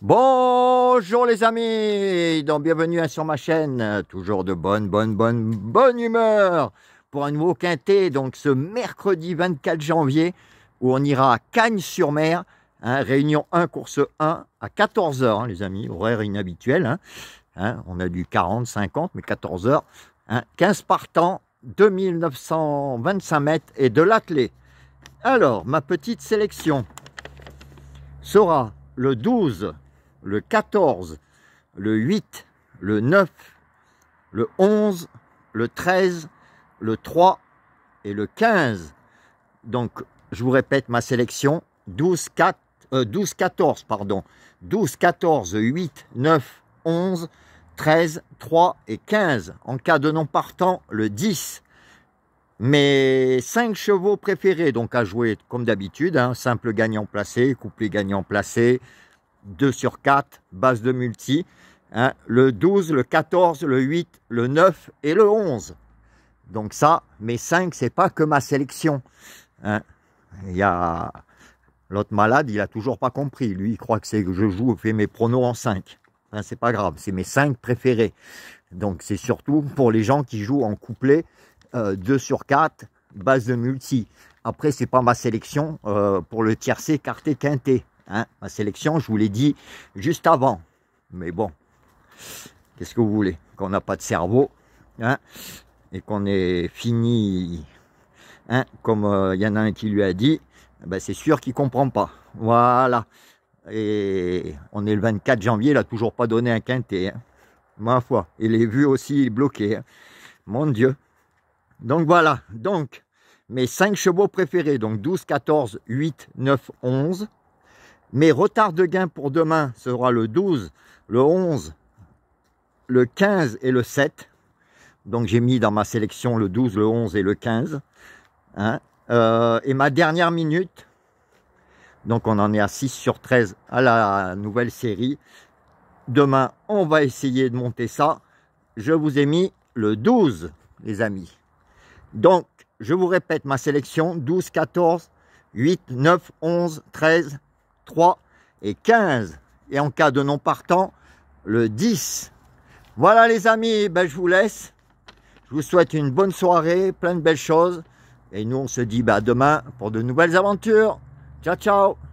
Bonjour les amis, donc bienvenue hein, sur ma chaîne, toujours de bonne, bonne, bonne, bonne humeur pour un nouveau quintet, donc ce mercredi 24 janvier, où on ira à Cagnes-sur-Mer, hein, réunion 1, course 1, à 14h hein, les amis, horaire inhabituel, on a du 40, 50, mais 14h, 15 partants, 2925 mètres et de l'athlé. Alors, ma petite sélection sera le 12 le 14, le 8, le 9, le 11, le 13, le 3 et le 15. Donc, je vous répète ma sélection, 12, 4, 12, 14, pardon, 12, 14, 8, 9, 11, 13, 3 et 15. En cas de non partant, le 10. Mes 5 chevaux préférés, donc à jouer comme d'habitude, hein. simple gagnant placé, couplet gagnant placé, 2 sur 4, base de multi, hein, le 12, le 14, le 8, le 9 et le 11. Donc ça, mes 5, c'est pas que ma sélection. Hein. Il l'autre malade, il a toujours pas compris. Lui, il croit que c'est que je joue, fais mes pronos en 5. Ce c'est pas grave, c'est mes 5 préférés. Donc c'est surtout pour les gens qui jouent en couplet 2 euh, sur 4, base de multi. Après, c'est pas ma sélection euh, pour le tiercé, quarté, quintet. Hein, ma sélection, je vous l'ai dit juste avant. Mais bon, qu'est-ce que vous voulez Qu'on n'a pas de cerveau hein, et qu'on est fini. Hein, comme euh, il y en a un qui lui a dit, eh ben, c'est sûr qu'il ne comprend pas. Voilà. Et on est le 24 janvier, il n'a toujours pas donné un quintet. Ma foi. Il les vu aussi bloquées. Mon Dieu. Donc voilà. Donc, mes 5 chevaux préférés. Donc 12, 14, 8, 9, 11. Mes retards de gain pour demain sera le 12, le 11, le 15 et le 7. Donc j'ai mis dans ma sélection le 12, le 11 et le 15. Hein. Euh, et ma dernière minute, donc on en est à 6 sur 13 à la nouvelle série. Demain, on va essayer de monter ça. Je vous ai mis le 12, les amis. Donc, je vous répète ma sélection. 12, 14, 8, 9, 11, 13, 3 et 15. Et en cas de non partant, le 10. Voilà les amis, ben, je vous laisse. Je vous souhaite une bonne soirée, plein de belles choses. Et nous, on se dit ben, à demain pour de nouvelles aventures. Ciao, ciao